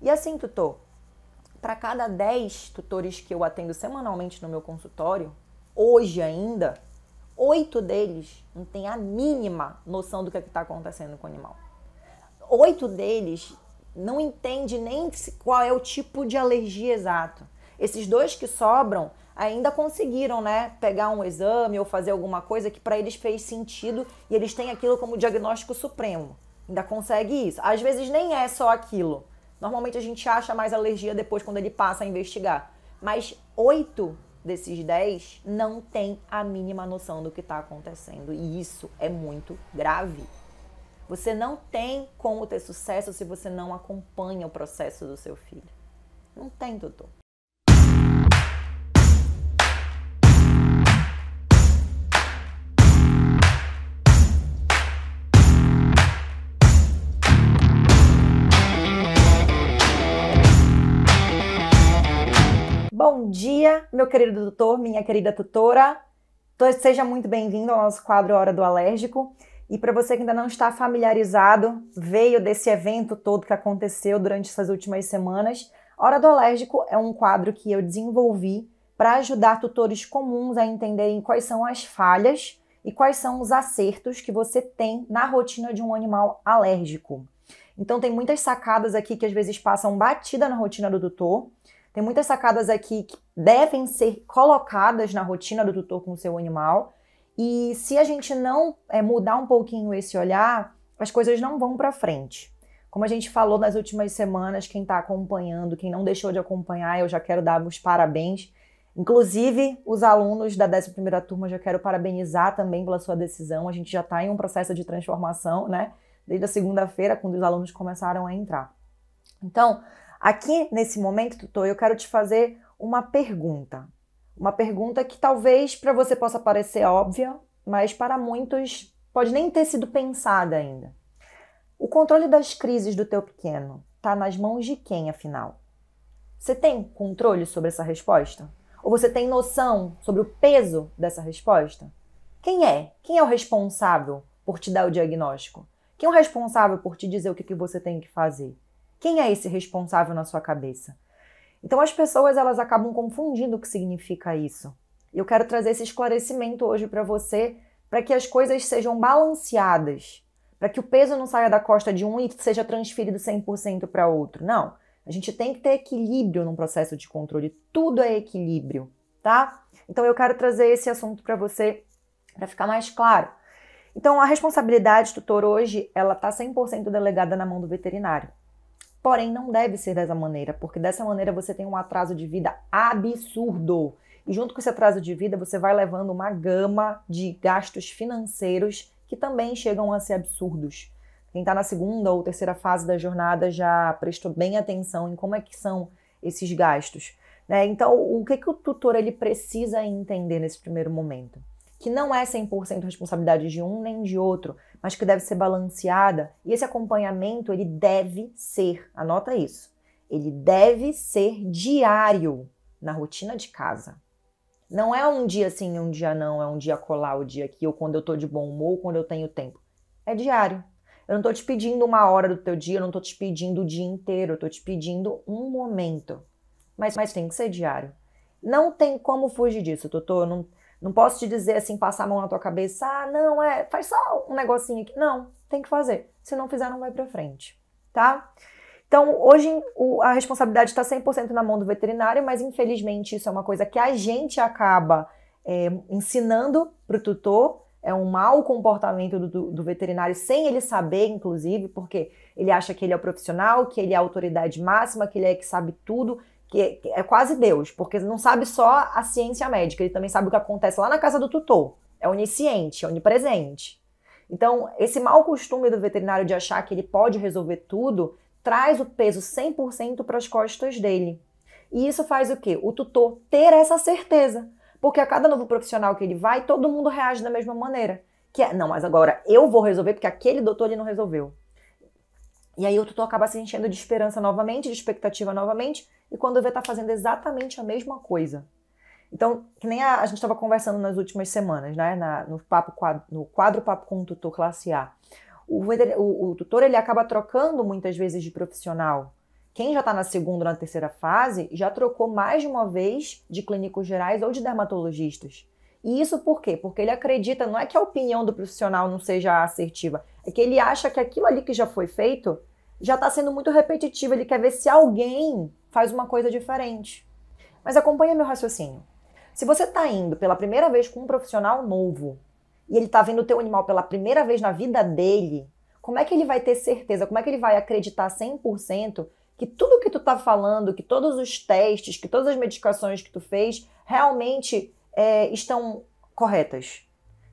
E assim, tutor, para cada 10 tutores que eu atendo semanalmente no meu consultório, hoje ainda, oito deles não têm a mínima noção do que é está acontecendo com o animal. Oito deles não entende nem qual é o tipo de alergia exato. Esses dois que sobram ainda conseguiram, né, pegar um exame ou fazer alguma coisa que para eles fez sentido e eles têm aquilo como diagnóstico supremo. Ainda consegue isso. Às vezes nem é só aquilo. Normalmente a gente acha mais alergia depois quando ele passa a investigar. Mas oito desses dez não tem a mínima noção do que está acontecendo. E isso é muito grave. Você não tem como ter sucesso se você não acompanha o processo do seu filho. Não tem, doutor. Bom dia, meu querido doutor, minha querida tutora. Seja muito bem-vindo ao nosso quadro Hora do Alérgico. E para você que ainda não está familiarizado, veio desse evento todo que aconteceu durante essas últimas semanas, Hora do Alérgico é um quadro que eu desenvolvi para ajudar tutores comuns a entenderem quais são as falhas e quais são os acertos que você tem na rotina de um animal alérgico. Então tem muitas sacadas aqui que às vezes passam batida na rotina do tutor tem muitas sacadas aqui que devem ser colocadas na rotina do tutor com o seu animal. E se a gente não é, mudar um pouquinho esse olhar, as coisas não vão para frente. Como a gente falou nas últimas semanas, quem está acompanhando, quem não deixou de acompanhar, eu já quero dar os parabéns. Inclusive, os alunos da 11ª turma, já quero parabenizar também pela sua decisão. A gente já está em um processo de transformação, né? Desde a segunda-feira, quando os alunos começaram a entrar. Então, Aqui nesse momento, tutor, eu quero te fazer uma pergunta. Uma pergunta que talvez para você possa parecer óbvia, mas para muitos pode nem ter sido pensada ainda. O controle das crises do teu pequeno está nas mãos de quem, afinal? Você tem controle sobre essa resposta? Ou você tem noção sobre o peso dessa resposta? Quem é? Quem é o responsável por te dar o diagnóstico? Quem é o responsável por te dizer o que, que você tem que fazer? Quem é esse responsável na sua cabeça? Então as pessoas elas acabam confundindo o que significa isso. Eu quero trazer esse esclarecimento hoje para você, para que as coisas sejam balanceadas, para que o peso não saia da costa de um e seja transferido 100% para outro. Não, a gente tem que ter equilíbrio num processo de controle. Tudo é equilíbrio, tá? Então eu quero trazer esse assunto para você para ficar mais claro. Então a responsabilidade tutor hoje, ela tá 100% delegada na mão do veterinário. Porém, não deve ser dessa maneira, porque dessa maneira você tem um atraso de vida absurdo. E junto com esse atraso de vida, você vai levando uma gama de gastos financeiros que também chegam a ser absurdos. Quem está na segunda ou terceira fase da jornada já prestou bem atenção em como é que são esses gastos. Né? Então, o que, que o tutor ele precisa entender nesse primeiro momento? Que não é 100% responsabilidade de um nem de outro, mas que deve ser balanceada. E esse acompanhamento, ele deve ser, anota isso, ele deve ser diário na rotina de casa. Não é um dia sim, um dia não, é um dia colar o dia aqui, ou quando eu tô de bom humor, ou quando eu tenho tempo. É diário. Eu não tô te pedindo uma hora do teu dia, eu não tô te pedindo o dia inteiro, eu tô te pedindo um momento. Mas, mas tem que ser diário. Não tem como fugir disso, doutor. Não, não posso te dizer assim, passar a mão na tua cabeça, ah, não, é, faz só um negocinho aqui. Não, tem que fazer. Se não fizer, não vai pra frente, tá? Então, hoje o, a responsabilidade está 100% na mão do veterinário, mas infelizmente isso é uma coisa que a gente acaba é, ensinando pro tutor. É um mau comportamento do, do, do veterinário sem ele saber, inclusive, porque ele acha que ele é o profissional, que ele é a autoridade máxima, que ele é que sabe tudo. É, que é quase Deus, porque não sabe só a ciência médica, ele também sabe o que acontece lá na casa do tutor. É onisciente, é onipresente. Então, esse mau costume do veterinário de achar que ele pode resolver tudo traz o peso 100% para as costas dele. E isso faz o quê? O tutor ter essa certeza. Porque a cada novo profissional que ele vai, todo mundo reage da mesma maneira. Que é, não, mas agora eu vou resolver porque aquele doutor ele não resolveu. E aí o tutor acaba se enchendo de esperança novamente, de expectativa novamente, e quando vê tá fazendo exatamente a mesma coisa. Então, que nem a, a gente estava conversando nas últimas semanas, né, na, no, papo quadro, no quadro Papo com o Tutor Classe A. O, o, o tutor ele acaba trocando muitas vezes de profissional. Quem já está na segunda ou na terceira fase já trocou mais de uma vez de clínicos gerais ou de dermatologistas. E isso por quê? Porque ele acredita, não é que a opinião do profissional não seja assertiva, é que ele acha que aquilo ali que já foi feito já está sendo muito repetitivo. Ele quer ver se alguém faz uma coisa diferente. Mas acompanha meu raciocínio. Se você está indo pela primeira vez com um profissional novo e ele está vendo o teu animal pela primeira vez na vida dele, como é que ele vai ter certeza, como é que ele vai acreditar 100% que tudo que tu está falando, que todos os testes, que todas as medicações que tu fez realmente é, estão corretas?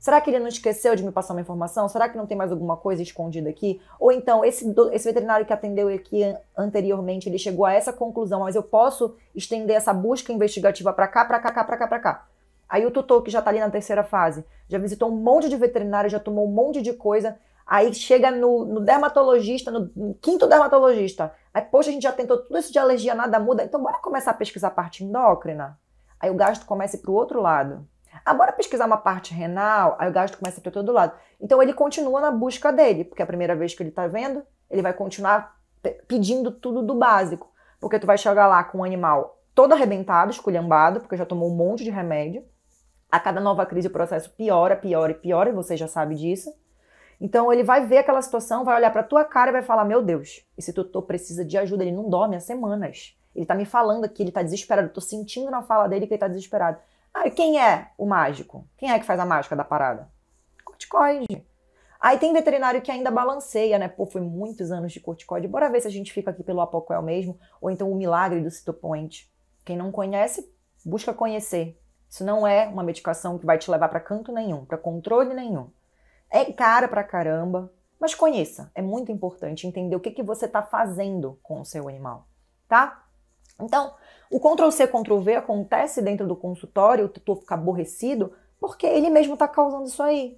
Será que ele não esqueceu de me passar uma informação? Será que não tem mais alguma coisa escondida aqui? Ou então, esse, esse veterinário que atendeu aqui anteriormente, ele chegou a essa conclusão, mas eu posso estender essa busca investigativa para cá, para cá, para cá, para cá. Aí o tutor que já está ali na terceira fase, já visitou um monte de veterinário, já tomou um monte de coisa, aí chega no, no dermatologista, no, no, quinto dermatologista. Aí, poxa, a gente já tentou tudo isso de alergia, nada muda, então bora começar a pesquisar a parte endócrina? Aí o gasto começa para o outro lado. Ah, pesquisar uma parte renal, aí o gasto começa a todo lado. Então ele continua na busca dele, porque é a primeira vez que ele está vendo, ele vai continuar pedindo tudo do básico. Porque tu vai chegar lá com um animal todo arrebentado, esculhambado, porque já tomou um monte de remédio. A cada nova crise o processo piora, piora e piora, e você já sabe disso. Então ele vai ver aquela situação, vai olhar para tua cara e vai falar: "Meu Deus, esse tutor precisa de ajuda, ele não dorme há semanas. Ele tá me falando aqui, ele tá desesperado, eu tô sentindo na fala dele que ele tá desesperado". Ah, quem é o mágico? Quem é que faz a mágica da parada? Corticoide. Aí tem veterinário que ainda balanceia, né? Pô, foi muitos anos de corticoide. Bora ver se a gente fica aqui pelo Apoquel mesmo, ou então o milagre do Citopoint. Quem não conhece, busca conhecer. Isso não é uma medicação que vai te levar para canto nenhum, para controle nenhum. É cara pra caramba, mas conheça. É muito importante entender o que, que você está fazendo com o seu animal, tá? Então, o Ctrl-C, Ctrl-V acontece dentro do consultório, o tutor fica aborrecido, porque ele mesmo está causando isso aí.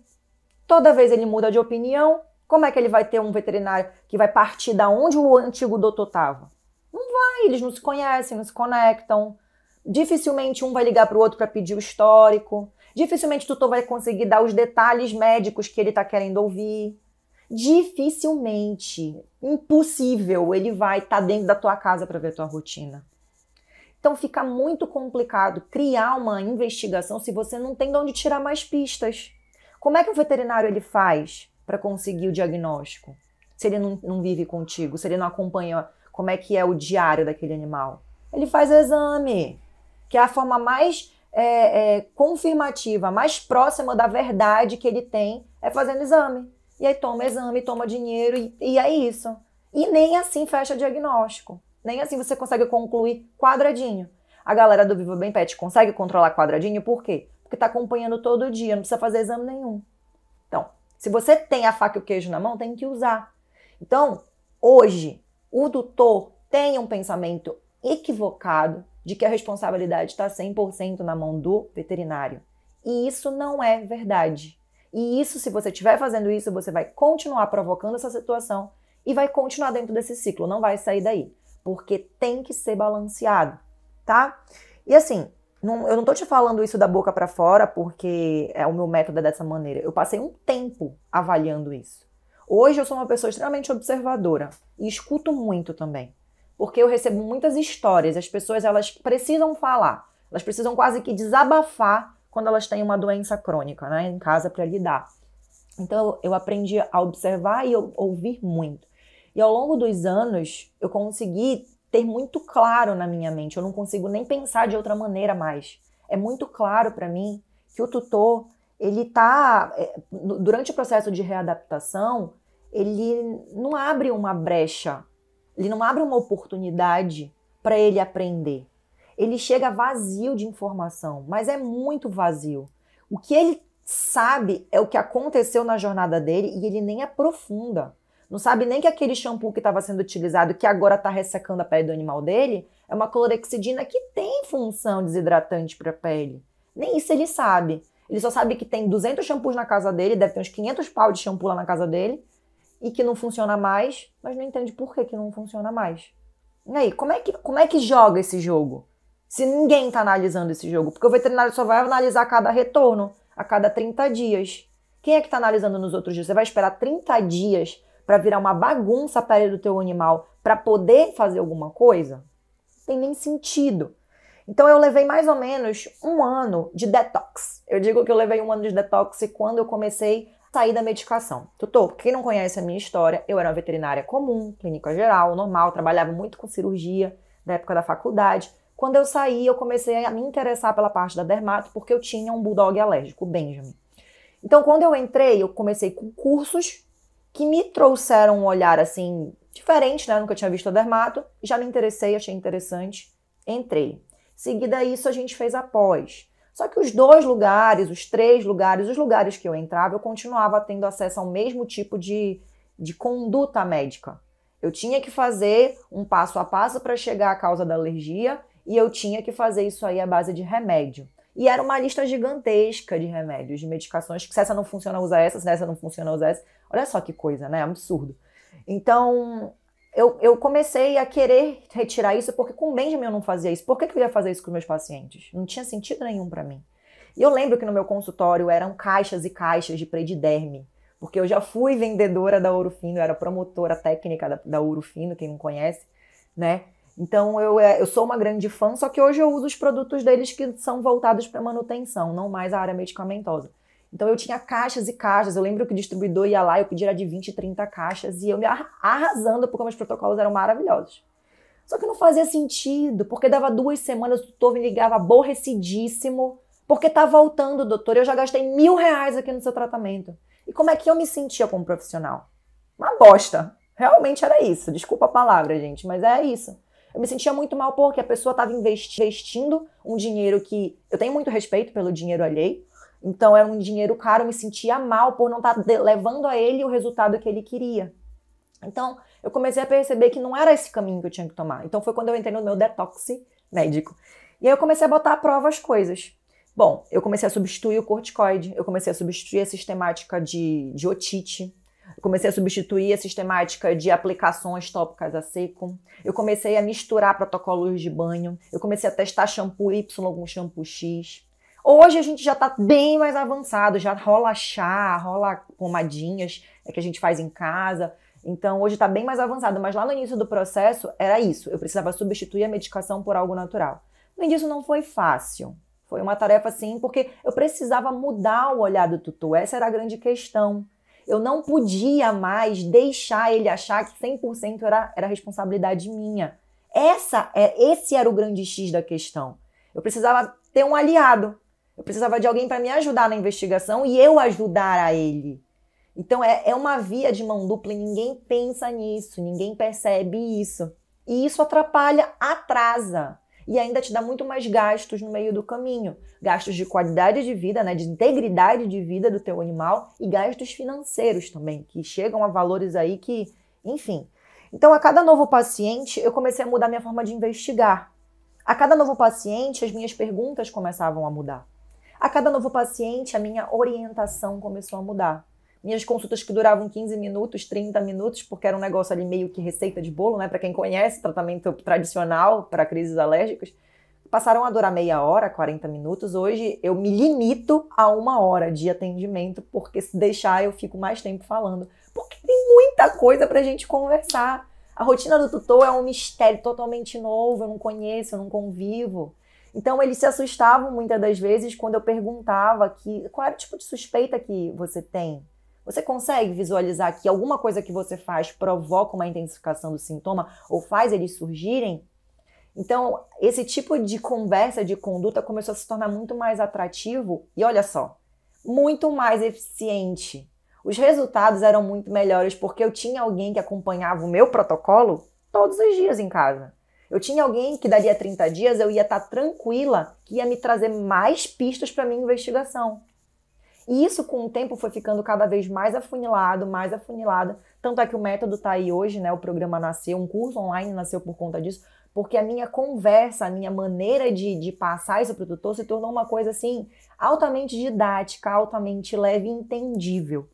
Toda vez ele muda de opinião, como é que ele vai ter um veterinário que vai partir da onde o antigo doutor estava? Não vai, eles não se conhecem, não se conectam. Dificilmente um vai ligar para o outro para pedir o histórico. Dificilmente o tutor vai conseguir dar os detalhes médicos que ele está querendo ouvir. Dificilmente, impossível, ele vai estar tá dentro da tua casa para ver a tua rotina. Então fica muito complicado criar uma investigação se você não tem de onde tirar mais pistas. Como é que o veterinário ele faz para conseguir o diagnóstico? Se ele não, não vive contigo, se ele não acompanha como é que é o diário daquele animal? Ele faz exame, que é a forma mais é, é, confirmativa, mais próxima da verdade que ele tem, é fazendo exame. E aí toma exame, toma dinheiro e, e é isso. E nem assim fecha diagnóstico. Nem assim você consegue concluir quadradinho. A galera do Viva Bem Pet consegue controlar quadradinho, por quê? Porque está acompanhando todo dia, não precisa fazer exame nenhum. Então, se você tem a faca e o queijo na mão, tem que usar. Então, hoje, o doutor tem um pensamento equivocado de que a responsabilidade está 100% na mão do veterinário. E isso não é verdade. E isso, se você estiver fazendo isso, você vai continuar provocando essa situação e vai continuar dentro desse ciclo, não vai sair daí porque tem que ser balanceado, tá? E assim, não, eu não tô te falando isso da boca para fora porque é o meu método é dessa maneira. Eu passei um tempo avaliando isso. Hoje eu sou uma pessoa extremamente observadora e escuto muito também, porque eu recebo muitas histórias. As pessoas elas precisam falar, elas precisam quase que desabafar quando elas têm uma doença crônica, né, em casa para lidar. Então eu aprendi a observar e ouvir muito. E ao longo dos anos, eu consegui ter muito claro na minha mente, eu não consigo nem pensar de outra maneira mais. É muito claro para mim que o tutor, ele tá é, durante o processo de readaptação, ele não abre uma brecha, ele não abre uma oportunidade para ele aprender. Ele chega vazio de informação, mas é muito vazio. O que ele sabe é o que aconteceu na jornada dele e ele nem aprofunda. Não sabe nem que aquele shampoo que estava sendo utilizado, que agora está ressecando a pele do animal dele, é uma clorexidina que tem função desidratante para a pele. Nem isso ele sabe. Ele só sabe que tem 200 shampoos na casa dele, deve ter uns 500 pau de shampoo lá na casa dele, e que não funciona mais, mas não entende por que, que não funciona mais. E aí, como é, que, como é que joga esse jogo? Se ninguém está analisando esse jogo, porque o veterinário só vai analisar a cada retorno, a cada 30 dias. Quem é que está analisando nos outros dias? Você vai esperar 30 dias para virar uma bagunça a pele do teu animal para poder fazer alguma coisa? Não tem nem sentido. Então eu levei mais ou menos um ano de detox. Eu digo que eu levei um ano de detox quando eu comecei a sair da medicação. Tutor, quem não conhece a minha história, eu era uma veterinária comum, clínica geral, normal, trabalhava muito com cirurgia na época da faculdade. Quando eu saí, eu comecei a me interessar pela parte da dermato porque eu tinha um bulldog alérgico, o Benjamin. Então, quando eu entrei, eu comecei com cursos que me trouxeram um olhar assim diferente, né? Eu nunca tinha visto o dermato, já me interessei, achei interessante, entrei. Seguida isso a gente fez após. Só que os dois lugares, os três lugares, os lugares que eu entrava, eu continuava tendo acesso ao mesmo tipo de, de conduta médica. Eu tinha que fazer um passo a passo para chegar à causa da alergia e eu tinha que fazer isso aí à base de remédio. E era uma lista gigantesca de remédios, de medicações, que se essa não funciona, usa essa, né? se essa não funciona, usa essa. Olha só que coisa, né? Absurdo. Então, eu, eu comecei a querer retirar isso, porque com o Benjamin eu não fazia isso. Por que, que eu ia fazer isso com meus pacientes? Não tinha sentido nenhum para mim. E eu lembro que no meu consultório eram caixas e caixas de prediderme porque eu já fui vendedora da Ouro Fino, eu era promotora técnica da, da Ouro Fino, quem não conhece, né? Então eu, é, eu sou uma grande fã, só que hoje eu uso os produtos deles que são voltados para manutenção, não mais a área medicamentosa. Então eu tinha caixas e caixas. Eu lembro que o distribuidor ia lá, eu pedia de 20, 30 caixas e eu me arrasando porque meus protocolos eram maravilhosos. Só que não fazia sentido, porque dava duas semanas, o doutor me ligava aborrecidíssimo, porque tá voltando, doutor, eu já gastei mil reais aqui no seu tratamento. E como é que eu me sentia como profissional? Uma bosta. Realmente era isso. Desculpa a palavra, gente, mas é isso. Eu me sentia muito mal porque a pessoa estava investindo um dinheiro que. Eu tenho muito respeito pelo dinheiro alheio, então era um dinheiro caro, eu me sentia mal por não tá estar levando a ele o resultado que ele queria. Então eu comecei a perceber que não era esse caminho que eu tinha que tomar. Então foi quando eu entrei no meu detox médico. E aí eu comecei a botar à prova as coisas. Bom, eu comecei a substituir o corticoide, eu comecei a substituir a sistemática de, de otite, eu comecei a substituir a sistemática de aplicações tópicas a seco. Eu comecei a misturar protocolos de banho. Eu comecei a testar shampoo Y com shampoo X. Hoje a gente já está bem mais avançado, já rola chá, rola pomadinhas é que a gente faz em casa. Então hoje está bem mais avançado, mas lá no início do processo era isso. Eu precisava substituir a medicação por algo natural. No disso não foi fácil. Foi uma tarefa assim, porque eu precisava mudar o olhar do tutor. Essa era a grande questão. Eu não podia mais deixar ele achar que 100% era, era responsabilidade minha. Essa é, esse era o grande X da questão. Eu precisava ter um aliado. Eu precisava de alguém para me ajudar na investigação e eu ajudar a ele. Então é, é uma via de mão dupla e ninguém pensa nisso, ninguém percebe isso. E isso atrapalha, atrasa. E ainda te dá muito mais gastos no meio do caminho. Gastos de qualidade de vida, né, de integridade de vida do teu animal e gastos financeiros também, que chegam a valores aí que, enfim. Então, a cada novo paciente, eu comecei a mudar minha forma de investigar. A cada novo paciente, as minhas perguntas começavam a mudar. A cada novo paciente, a minha orientação começou a mudar. Minhas consultas que duravam 15 minutos, 30 minutos, porque era um negócio ali meio que receita de bolo, né? Para quem conhece, tratamento tradicional para crises alérgicas, passaram a durar meia hora, 40 minutos. Hoje eu me limito a uma hora de atendimento, porque se deixar eu fico mais tempo falando. Porque tem muita coisa para a gente conversar. A rotina do tutor é um mistério totalmente novo, eu não conheço, eu não convivo. Então eles se assustavam muitas das vezes quando eu perguntava que qual era o tipo de suspeita que você tem. Você consegue visualizar que alguma coisa que você faz provoca uma intensificação do sintoma ou faz eles surgirem? Então, esse tipo de conversa, de conduta começou a se tornar muito mais atrativo e olha só, muito mais eficiente. Os resultados eram muito melhores porque eu tinha alguém que acompanhava o meu protocolo todos os dias em casa. Eu tinha alguém que daria 30 dias, eu ia estar tá tranquila que ia me trazer mais pistas para minha investigação. E isso com o tempo foi ficando cada vez mais afunilado, mais afunilado. Tanto é que o método está aí hoje, né? O programa nasceu, um curso online nasceu por conta disso, porque a minha conversa, a minha maneira de, de passar isso para o tutor se tornou uma coisa assim altamente didática, altamente leve e entendível.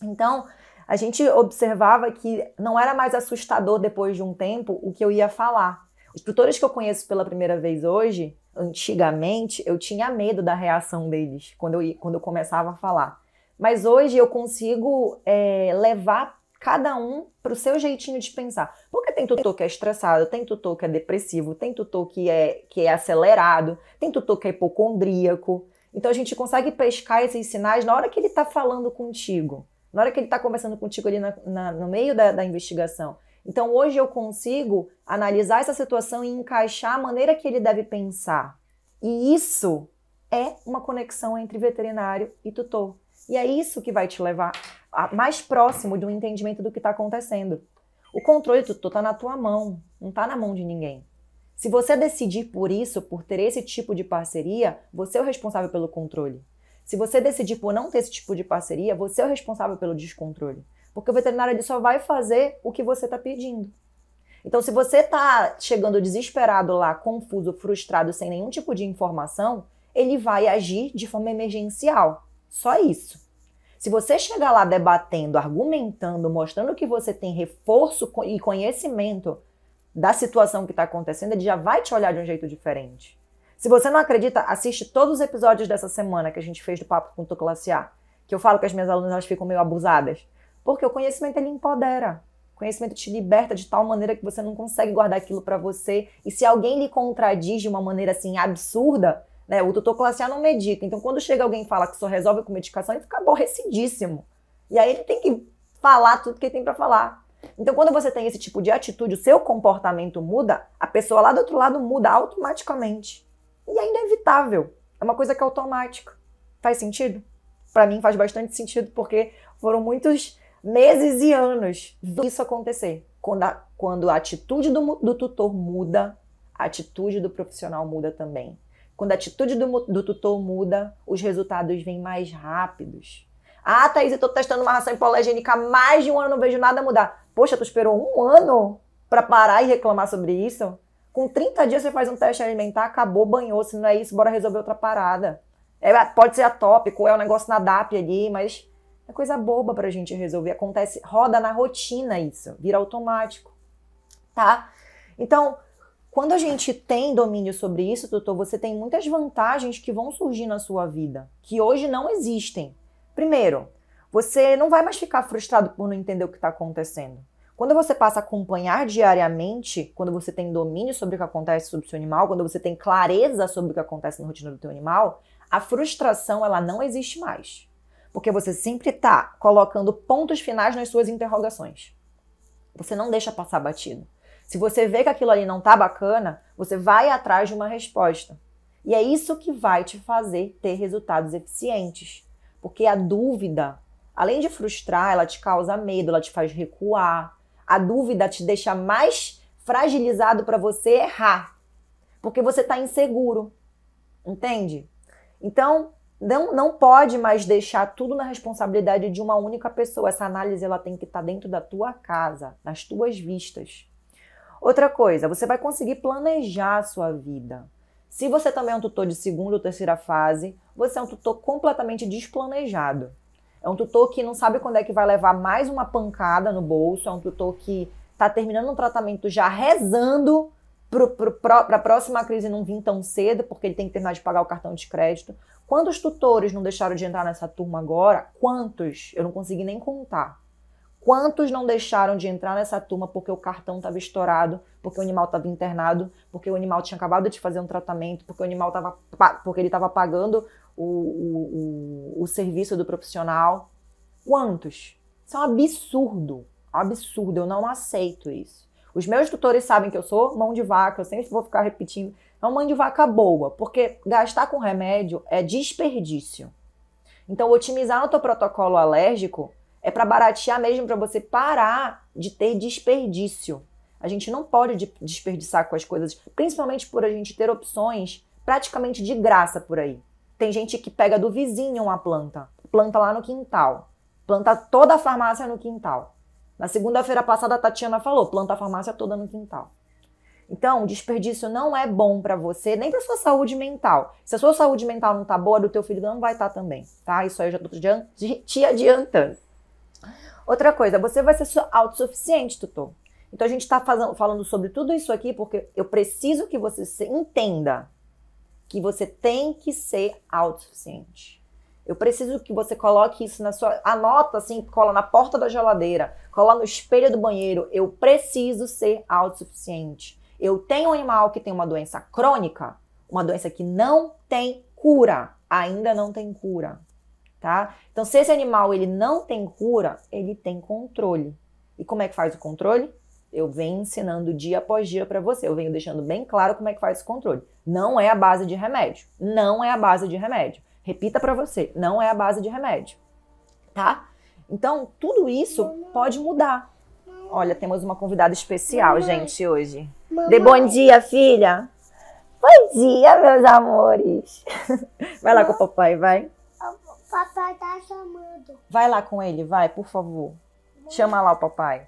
Então, a gente observava que não era mais assustador depois de um tempo o que eu ia falar. Os tutores que eu conheço pela primeira vez hoje, antigamente, eu tinha medo da reação deles quando eu, quando eu começava a falar. Mas hoje eu consigo é, levar cada um para o seu jeitinho de pensar. Porque tem tutor que é estressado, tem tutor que é depressivo, tem tutor que é, que é acelerado, tem tutor que é hipocondríaco. Então a gente consegue pescar esses sinais na hora que ele está falando contigo na hora que ele está conversando contigo ali na, na, no meio da, da investigação. Então hoje eu consigo analisar essa situação e encaixar a maneira que ele deve pensar. E isso é uma conexão entre veterinário e tutor. E é isso que vai te levar mais próximo de um entendimento do que está acontecendo. O controle do tutor está na tua mão, não está na mão de ninguém. Se você decidir por isso, por ter esse tipo de parceria, você é o responsável pelo controle. Se você decidir por não ter esse tipo de parceria, você é o responsável pelo descontrole. Porque o veterinário ele só vai fazer o que você está pedindo. Então, se você está chegando desesperado lá, confuso, frustrado, sem nenhum tipo de informação, ele vai agir de forma emergencial. Só isso. Se você chegar lá debatendo, argumentando, mostrando que você tem reforço e conhecimento da situação que está acontecendo, ele já vai te olhar de um jeito diferente. Se você não acredita, assiste todos os episódios dessa semana que a gente fez do Papo com o A, que eu falo que as minhas alunas elas ficam meio abusadas. Porque o conhecimento ele empodera. O conhecimento te liberta de tal maneira que você não consegue guardar aquilo para você. E se alguém lhe contradiz de uma maneira assim absurda, né? O tutor classe A não medica. Então, quando chega alguém e fala que só resolve com medicação, ele fica aborrecidíssimo. E aí ele tem que falar tudo que ele tem para falar. Então, quando você tem esse tipo de atitude, o seu comportamento muda, a pessoa lá do outro lado muda automaticamente. E é inevitável. É uma coisa que é automática. Faz sentido? Para mim faz bastante sentido, porque foram muitos meses e anos isso acontecer. Quando a, quando a atitude do, do tutor muda, a atitude do profissional muda também. Quando a atitude do, do tutor muda, os resultados vêm mais rápidos. Ah, Thaís, eu tô testando uma ração hipoalergênica há mais de um ano, não vejo nada mudar. Poxa, tu esperou um ano para parar e reclamar sobre isso? Com 30 dias você faz um teste alimentar, acabou, banhou. Se não é isso, bora resolver outra parada. É, pode ser atópico, é um negócio na DAP ali, mas é coisa boba pra gente resolver. Acontece, roda na rotina isso, vira automático, tá? Então, quando a gente tem domínio sobre isso, doutor, você tem muitas vantagens que vão surgir na sua vida, que hoje não existem. Primeiro, você não vai mais ficar frustrado por não entender o que está acontecendo. Quando você passa a acompanhar diariamente, quando você tem domínio sobre o que acontece sobre o seu animal, quando você tem clareza sobre o que acontece na rotina do teu animal, a frustração ela não existe mais. Porque você sempre está colocando pontos finais nas suas interrogações. Você não deixa passar batido. Se você vê que aquilo ali não tá bacana, você vai atrás de uma resposta. E é isso que vai te fazer ter resultados eficientes. Porque a dúvida, além de frustrar, ela te causa medo, ela te faz recuar, a dúvida te deixa mais fragilizado para você errar, porque você está inseguro, entende? Então, não, não pode mais deixar tudo na responsabilidade de uma única pessoa. Essa análise ela tem que estar tá dentro da tua casa, nas tuas vistas. Outra coisa, você vai conseguir planejar a sua vida. Se você também é um tutor de segunda ou terceira fase, você é um tutor completamente desplanejado. É um tutor que não sabe quando é que vai levar mais uma pancada no bolso, é um tutor que está terminando um tratamento já rezando para a próxima crise não vir tão cedo, porque ele tem que terminar de pagar o cartão de crédito. Quantos tutores não deixaram de entrar nessa turma agora? Quantos? Eu não consegui nem contar. Quantos não deixaram de entrar nessa turma porque o cartão estava estourado, porque o animal estava internado, porque o animal tinha acabado de fazer um tratamento, porque o animal estava porque ele estava pagando o, o, o, serviço do profissional. Quantos? Isso é um absurdo. Absurdo. Eu não aceito isso. Os meus tutores sabem que eu sou mão de vaca, eu sempre vou ficar repetindo. É uma mão de vaca boa, porque gastar com remédio é desperdício. Então, otimizar o teu protocolo alérgico é para baratear mesmo, para você parar de ter desperdício. A gente não pode desperdiçar com as coisas, principalmente por a gente ter opções praticamente de graça por aí. Tem gente que pega do vizinho uma planta, planta lá no quintal, planta toda a farmácia no quintal. Na segunda-feira passada, a Tatiana falou: planta a farmácia toda no quintal. Então, o desperdício não é bom para você, nem para sua saúde mental. Se a sua saúde mental não tá boa, do teu filho não vai estar tá também, tá? Isso aí eu já tô te adiantando. Outra coisa, você vai ser autossuficiente, tutor. Então a gente está falando sobre tudo isso aqui porque eu preciso que você entenda que você tem que ser autossuficiente. Eu preciso que você coloque isso na sua. Anota assim, cola na porta da geladeira, cola no espelho do banheiro. Eu preciso ser autossuficiente. Eu tenho um animal que tem uma doença crônica, uma doença que não tem cura, ainda não tem cura, tá? Então, se esse animal ele não tem cura, ele tem controle. E como é que faz o controle? Eu venho ensinando dia após dia para você. Eu venho deixando bem claro como é que faz esse controle. Não é a base de remédio. Não é a base de remédio. Repita para você, não é a base de remédio. Tá? Então, tudo isso pode mudar. Olha, temos uma convidada especial, Mamãe. gente, hoje. Mamãe. Dê bom dia, filha. Bom dia, meus amores. Vai lá com o papai, vai. O papai tá chamando. Vai lá com ele, vai, por favor. Chama lá o papai.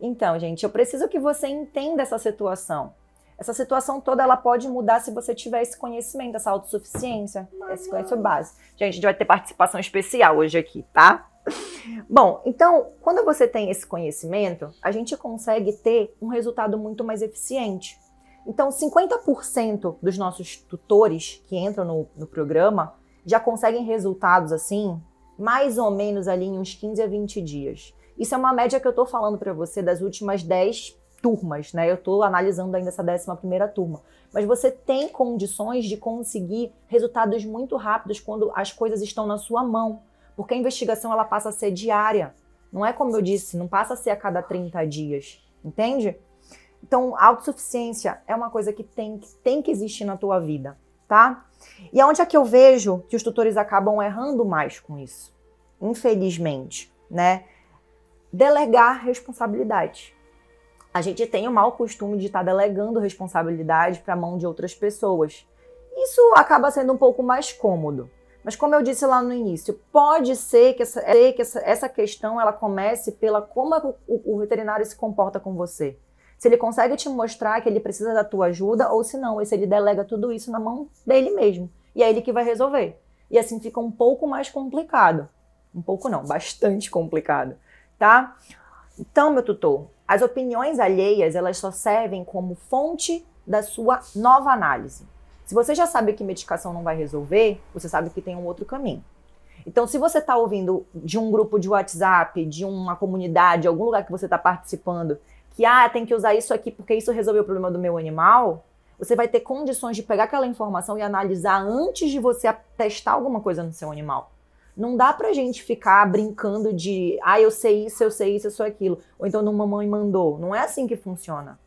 Então, gente, eu preciso que você entenda essa situação. Essa situação toda ela pode mudar se você tiver esse conhecimento essa autossuficiência, Mamãe. esse conhecimento básico. Gente, a gente vai ter participação especial hoje aqui, tá? Bom, então, quando você tem esse conhecimento, a gente consegue ter um resultado muito mais eficiente. Então, 50% dos nossos tutores que entram no, no programa já conseguem resultados assim, mais ou menos ali em uns 15 a 20 dias. Isso é uma média que eu estou falando para você das últimas 10 turmas, né? Eu estou analisando ainda essa 11 primeira turma. Mas você tem condições de conseguir resultados muito rápidos quando as coisas estão na sua mão. Porque a investigação ela passa a ser diária. Não é como eu disse, não passa a ser a cada 30 dias. Entende? Então, autossuficiência é uma coisa que tem, que tem que existir na tua vida, tá? E onde é que eu vejo que os tutores acabam errando mais com isso? Infelizmente, né? delegar responsabilidade. A gente tem o mau costume de estar tá delegando responsabilidade para a mão de outras pessoas. Isso acaba sendo um pouco mais cômodo. Mas como eu disse lá no início, pode ser que essa, é, que essa, essa questão ela comece pela como o, o veterinário se comporta com você. Se ele consegue te mostrar que ele precisa da tua ajuda ou se não, e se ele delega tudo isso na mão dele mesmo. E é ele que vai resolver. E assim fica um pouco mais complicado. Um pouco não, bastante complicado tá? Então, meu tutor, as opiniões alheias, elas só servem como fonte da sua nova análise. Se você já sabe que medicação não vai resolver, você sabe que tem um outro caminho. Então, se você está ouvindo de um grupo de WhatsApp, de uma comunidade, algum lugar que você está participando, que ah, tem que usar isso aqui porque isso resolveu o problema do meu animal, você vai ter condições de pegar aquela informação e analisar antes de você testar alguma coisa no seu animal. Não dá pra gente ficar brincando de, ah, eu sei isso, eu sei isso, eu sou aquilo. Ou então, não, mamãe mandou. Não é assim que funciona.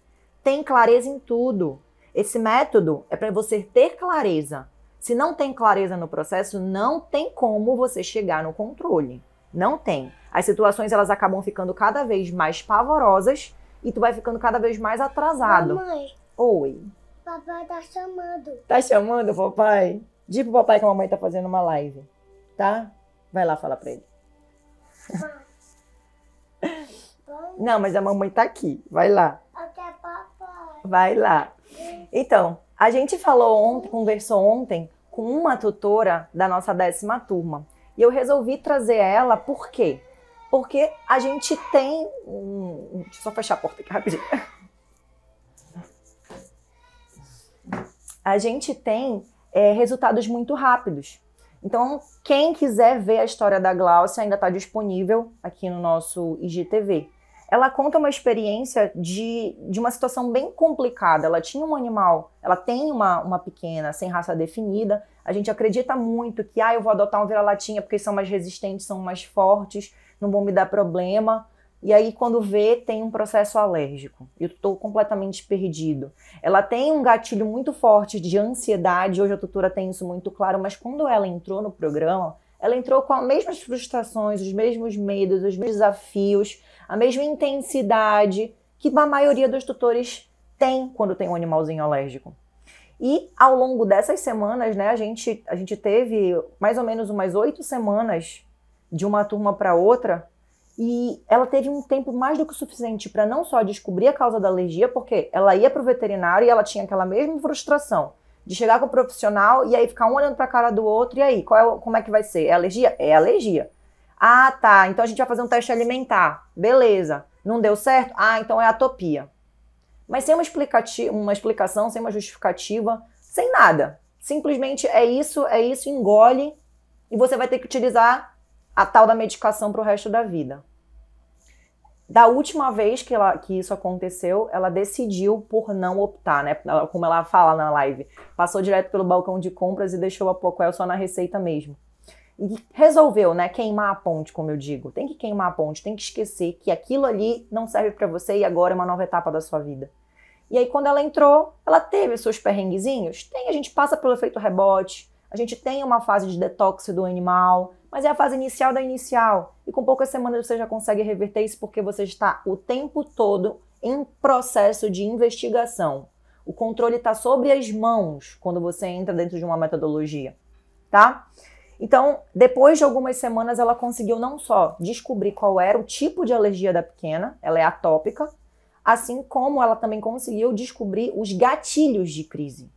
Tem clareza em tudo. Esse método é para você ter clareza. Se não tem clareza no processo, não tem como você chegar no controle. Não tem. As situações elas acabam ficando cada vez mais pavorosas e tu vai ficando cada vez mais atrasado. Mamãe. Oi. Papai tá chamando. Tá chamando, papai? Diga pro papai que a mamãe tá fazendo uma live, tá? Vai lá falar pra ele. Não, mas a mamãe tá aqui. Vai lá. Vai lá. Então, a gente falou ontem, conversou ontem com uma tutora da nossa décima turma. E eu resolvi trazer ela por quê? Porque a gente tem um. Deixa eu só fechar a porta aqui rapidinho. A gente tem é, resultados muito rápidos. Então, quem quiser ver a história da Glaucia ainda está disponível aqui no nosso IGTV. Ela conta uma experiência de, de uma situação bem complicada. Ela tinha um animal, ela tem uma, uma pequena sem raça definida. A gente acredita muito que, ah, eu vou adotar um vira-latinha porque são mais resistentes, são mais fortes, não vão me dar problema. E aí, quando vê, tem um processo alérgico. Eu estou completamente perdido. Ela tem um gatilho muito forte de ansiedade. Hoje a tutora tem isso muito claro, mas quando ela entrou no programa, ela entrou com as mesmas frustrações, os mesmos medos, os mesmos desafios, a mesma intensidade que a maioria dos tutores tem quando tem um animalzinho alérgico. E ao longo dessas semanas, né, a gente, a gente teve mais ou menos umas oito semanas de uma turma para outra e ela teve um tempo mais do que suficiente para não só descobrir a causa da alergia, porque ela ia para o veterinário e ela tinha aquela mesma frustração de chegar com o profissional e aí ficar um olhando para a cara do outro e aí, qual é, como é que vai ser? É alergia? É alergia. Ah, tá, então a gente vai fazer um teste alimentar. Beleza. Não deu certo? Ah, então é atopia. Mas sem uma, explicativa, uma explicação, sem uma justificativa, sem nada. Simplesmente é isso, é isso, engole e você vai ter que utilizar a tal da medicação para o resto da vida. Da última vez que, ela, que isso aconteceu, ela decidiu por não optar, né? como ela fala na live, passou direto pelo balcão de compras e deixou a Pocoel só na receita mesmo. E resolveu, né? Queimar a ponte, como eu digo. Tem que queimar a ponte, tem que esquecer que aquilo ali não serve para você e agora é uma nova etapa da sua vida. E aí, quando ela entrou, ela teve seus perrenguezinhos? Tem, a gente passa pelo efeito rebote, a gente tem uma fase de detox do animal, mas é a fase inicial da inicial. E com poucas semanas você já consegue reverter isso porque você está o tempo todo em processo de investigação. O controle está sobre as mãos quando você entra dentro de uma metodologia, tá? Então, depois de algumas semanas, ela conseguiu não só descobrir qual era o tipo de alergia da pequena, ela é atópica, assim como ela também conseguiu descobrir os gatilhos de crise.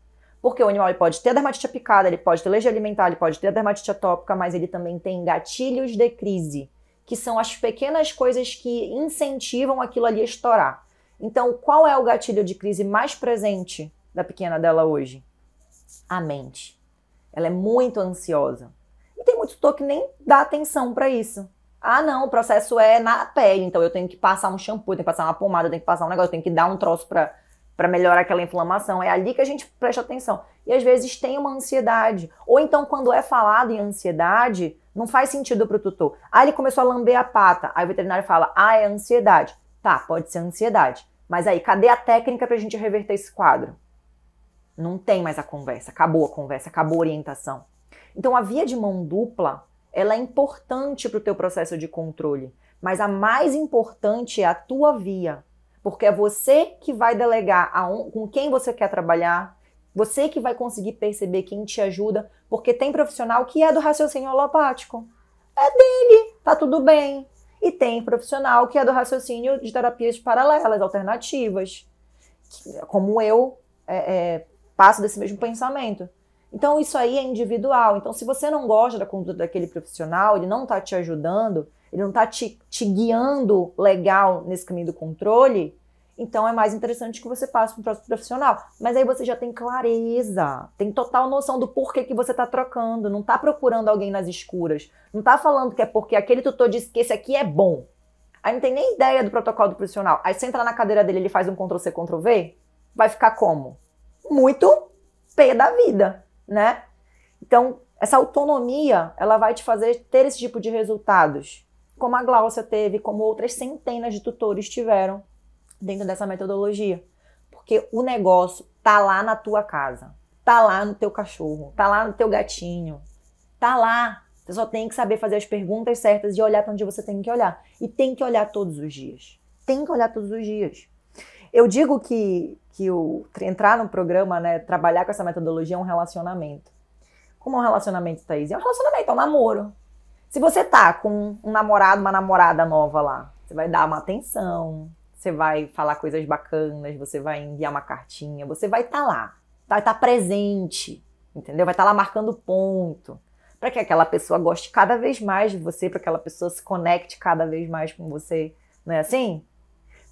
Porque o animal ele pode ter dermatite apicada, ele pode ter alergia alimentar, ele pode ter dermatite atópica, mas ele também tem gatilhos de crise, que são as pequenas coisas que incentivam aquilo ali a estourar. Então, qual é o gatilho de crise mais presente da pequena dela hoje? A mente. Ela é muito ansiosa. E tem muito tutor que nem dá atenção para isso. Ah, não, o processo é na pele, então eu tenho que passar um shampoo, tenho que passar uma pomada, tenho que passar um negócio, tenho que dar um troço para para melhorar aquela inflamação. É ali que a gente presta atenção. E às vezes tem uma ansiedade. Ou então, quando é falado em ansiedade, não faz sentido para o tutor. Ah, ele começou a lamber a pata. Aí o veterinário fala: ah, é ansiedade. Tá, pode ser ansiedade. Mas aí, cadê a técnica para a gente reverter esse quadro? Não tem mais a conversa, acabou a conversa, acabou a orientação. Então, a via de mão dupla, ela é importante para o teu processo de controle, mas a mais importante é a tua via, porque é você que vai delegar com quem você quer trabalhar, você que vai conseguir perceber quem te ajuda, porque tem profissional que é do raciocínio alopático. É dele, tá tudo bem. E tem profissional que é do raciocínio de terapias paralelas, alternativas. Como eu é, é, passo desse mesmo pensamento. Então, isso aí é individual. Então, se você não gosta da conduta daquele profissional, ele não está te ajudando, ele não está te, te guiando legal nesse caminho do controle, então é mais interessante que você passe para um próximo profissional. Mas aí você já tem clareza, tem total noção do porquê que você está trocando, não está procurando alguém nas escuras, não está falando que é porque aquele tutor disse que esse aqui é bom. Aí não tem nem ideia do protocolo do profissional. Aí você entra na cadeira dele, ele faz um Ctrl C, Ctrl V, vai ficar como? Muito P da vida, né? Então, essa autonomia, ela vai te fazer ter esse tipo de resultados como a Glaucia teve, como outras centenas de tutores tiveram dentro dessa metodologia. Porque o negócio tá lá na tua casa, tá lá no teu cachorro, tá lá no teu gatinho, tá lá. Você só tem que saber fazer as perguntas certas e olhar para onde você tem que olhar. E tem que olhar todos os dias. Tem que olhar todos os dias. Eu digo que, que o, entrar no programa, né, trabalhar com essa metodologia é um relacionamento. Como é um relacionamento, Thaís? É um relacionamento, é um namoro. Se você tá com um namorado, uma namorada nova lá, você vai dar uma atenção, você vai falar coisas bacanas, você vai enviar uma cartinha, você vai estar tá lá, vai estar tá presente, entendeu? Vai estar tá lá marcando ponto. Para que aquela pessoa goste cada vez mais de você, para que aquela pessoa se conecte cada vez mais com você, não é assim?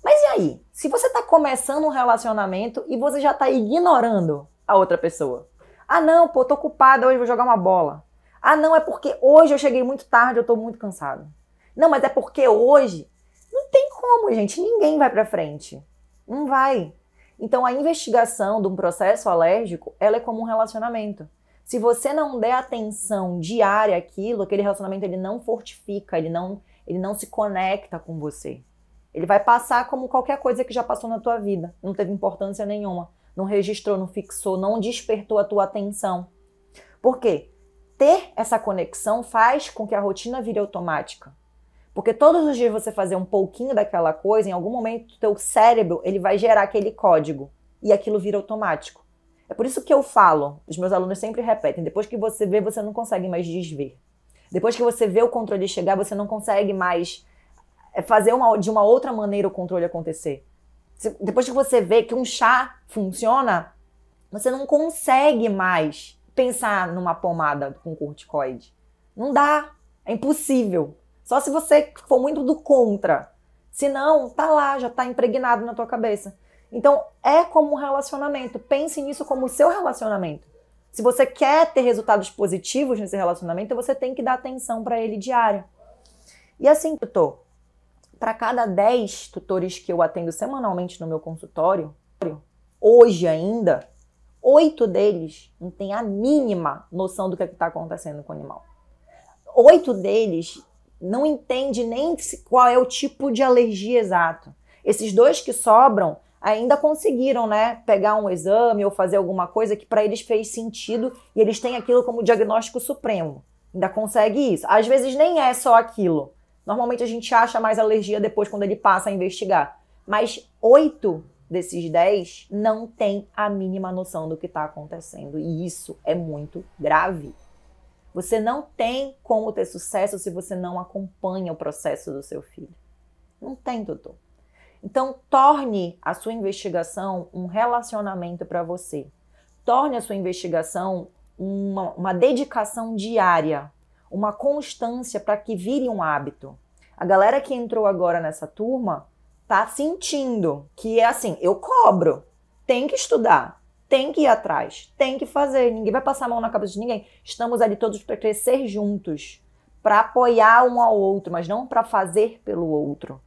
Mas e aí? Se você está começando um relacionamento e você já está ignorando a outra pessoa. Ah, não, pô, tô ocupada, hoje vou jogar uma bola. Ah, não, é porque hoje eu cheguei muito tarde, eu estou muito cansado. Não, mas é porque hoje. Não tem como, gente. Ninguém vai para frente. Não vai. Então, a investigação de um processo alérgico, ela é como um relacionamento. Se você não der atenção diária àquilo, aquele relacionamento ele não fortifica, ele não, ele não se conecta com você. Ele vai passar como qualquer coisa que já passou na tua vida. Não teve importância nenhuma. Não registrou, não fixou, não despertou a tua atenção. Por quê? ter essa conexão faz com que a rotina vire automática. Porque todos os dias você fazer um pouquinho daquela coisa, em algum momento teu cérebro, ele vai gerar aquele código e aquilo vira automático. É por isso que eu falo, os meus alunos sempre repetem, depois que você vê, você não consegue mais desver. Depois que você vê o controle chegar, você não consegue mais é, fazer uma, de uma outra maneira o controle acontecer. Depois que você vê que um chá funciona, você não consegue mais pensar numa pomada com corticoide. Não dá. É impossível. Só se você for muito do contra. Se não, tá lá, já tá impregnado na tua cabeça. Então, é como um relacionamento. Pense nisso como o seu relacionamento. Se você quer ter resultados positivos nesse relacionamento, você tem que dar atenção para ele diária. E assim, tutor, para cada 10 tutores que eu atendo semanalmente no meu consultório, hoje ainda, oito deles não tem a mínima noção do que é está acontecendo com o animal. Oito deles não entende nem qual é o tipo de alergia exato. Esses dois que sobram ainda conseguiram, né, pegar um exame ou fazer alguma coisa que para eles fez sentido e eles têm aquilo como diagnóstico supremo. Ainda consegue isso. Às vezes nem é só aquilo. Normalmente a gente acha mais alergia depois quando ele passa a investigar. Mas oito desses 10 não tem a mínima noção do que está acontecendo. E isso é muito grave. Você não tem como ter sucesso se você não acompanha o processo do seu filho. Não tem, doutor. Então, torne a sua investigação um relacionamento para você. Torne a sua investigação uma, uma dedicação diária, uma constância para que vire um hábito. A galera que entrou agora nessa turma tá sentindo. Que é assim, eu cobro. Tem que estudar, tem que ir atrás, tem que fazer. Ninguém vai passar a mão na cabeça de ninguém. Estamos ali todos para crescer juntos, para apoiar um ao outro, mas não para fazer pelo outro.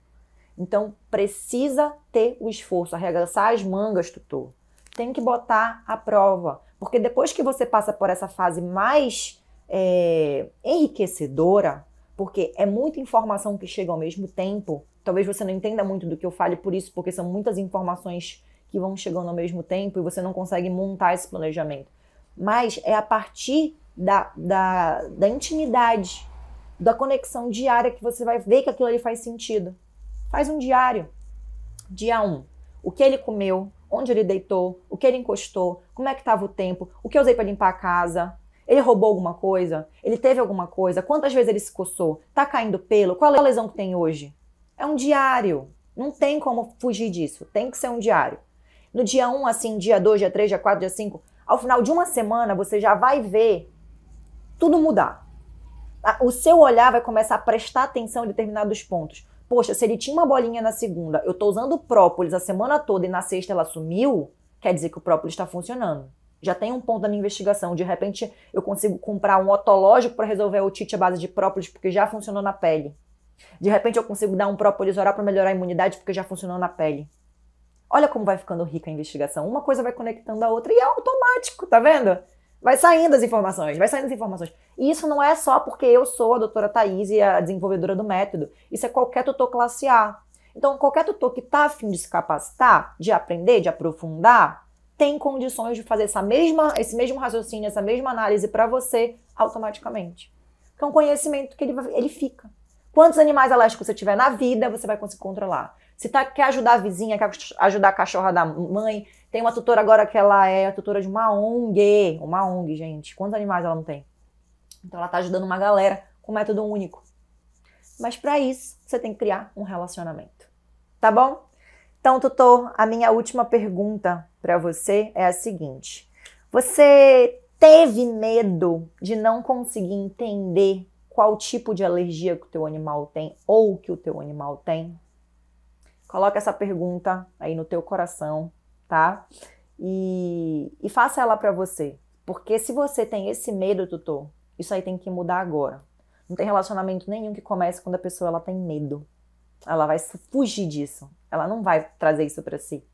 Então precisa ter o esforço, arregaçar as mangas, tutor. Tem que botar a prova, porque depois que você passa por essa fase mais é, enriquecedora, porque é muita informação que chega ao mesmo tempo, talvez você não entenda muito do que eu fale por isso, porque são muitas informações que vão chegando ao mesmo tempo e você não consegue montar esse planejamento. Mas é a partir da, da, da intimidade, da conexão diária que você vai ver que aquilo ali faz sentido. Faz um diário. Dia 1. Um, o que ele comeu, onde ele deitou, o que ele encostou, como é que estava o tempo, o que eu usei para limpar a casa, ele roubou alguma coisa, ele teve alguma coisa, quantas vezes ele se coçou, tá caindo pelo, qual é a lesão que tem hoje? É um diário. Não tem como fugir disso. Tem que ser um diário. No dia 1, um, assim, dia 2, dia 3, dia 4, dia 5, ao final de uma semana você já vai ver tudo mudar. O seu olhar vai começar a prestar atenção em determinados pontos. Poxa, se ele tinha uma bolinha na segunda, eu estou usando própolis a semana toda e na sexta ela sumiu, quer dizer que o própolis está funcionando. Já tem um ponto da minha investigação. De repente eu consigo comprar um otológico para resolver a otite à base de própolis, porque já funcionou na pele. De repente eu consigo dar um própolis oral para melhorar a imunidade porque já funcionou na pele. Olha como vai ficando rica a investigação. Uma coisa vai conectando a outra e é automático, tá vendo? Vai saindo as informações, vai saindo as informações. E isso não é só porque eu sou a doutora Thaís e a desenvolvedora do método. Isso é qualquer tutor classe A. Então, qualquer tutor que está afim de se capacitar, de aprender, de aprofundar, tem condições de fazer essa mesma, esse mesmo raciocínio, essa mesma análise para você automaticamente. Porque é um conhecimento que ele, ele fica. Quantos animais alérgicos você tiver na vida, você vai conseguir controlar. Se tá, quer ajudar a vizinha, quer ajudar a cachorra da mãe, tem uma tutora agora que ela é a tutora de uma ONG. Uma ONG, gente. Quantos animais ela não tem? Então ela tá ajudando uma galera com método único. Mas para isso, você tem que criar um relacionamento. Tá bom? Então, tutor, a minha última pergunta para você é a seguinte: você teve medo de não conseguir entender qual tipo de alergia que o teu animal tem ou que o teu animal tem? Coloca essa pergunta aí no teu coração, tá? E, e faça ela para você. Porque se você tem esse medo, tutor, isso aí tem que mudar agora. Não tem relacionamento nenhum que comece quando a pessoa ela tem medo. Ela vai fugir disso. Ela não vai trazer isso para si.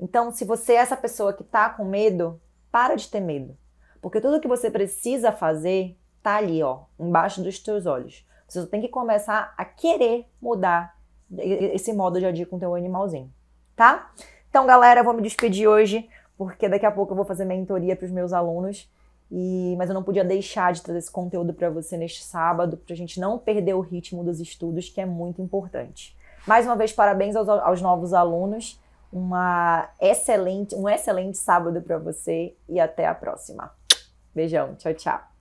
Então, se você é essa pessoa que tá com medo, para de ter medo. Porque tudo que você precisa fazer tá ali, ó, embaixo dos teus olhos. Você só tem que começar a querer mudar esse modo de agir com o teu animalzinho, tá? Então, galera, eu vou me despedir hoje, porque daqui a pouco eu vou fazer mentoria para os meus alunos. E, mas eu não podia deixar de trazer esse conteúdo para você neste sábado, para a gente não perder o ritmo dos estudos, que é muito importante. Mais uma vez, parabéns aos, aos novos alunos. Uma excelente, um excelente sábado para você e até a próxima. Beijão, tchau, tchau.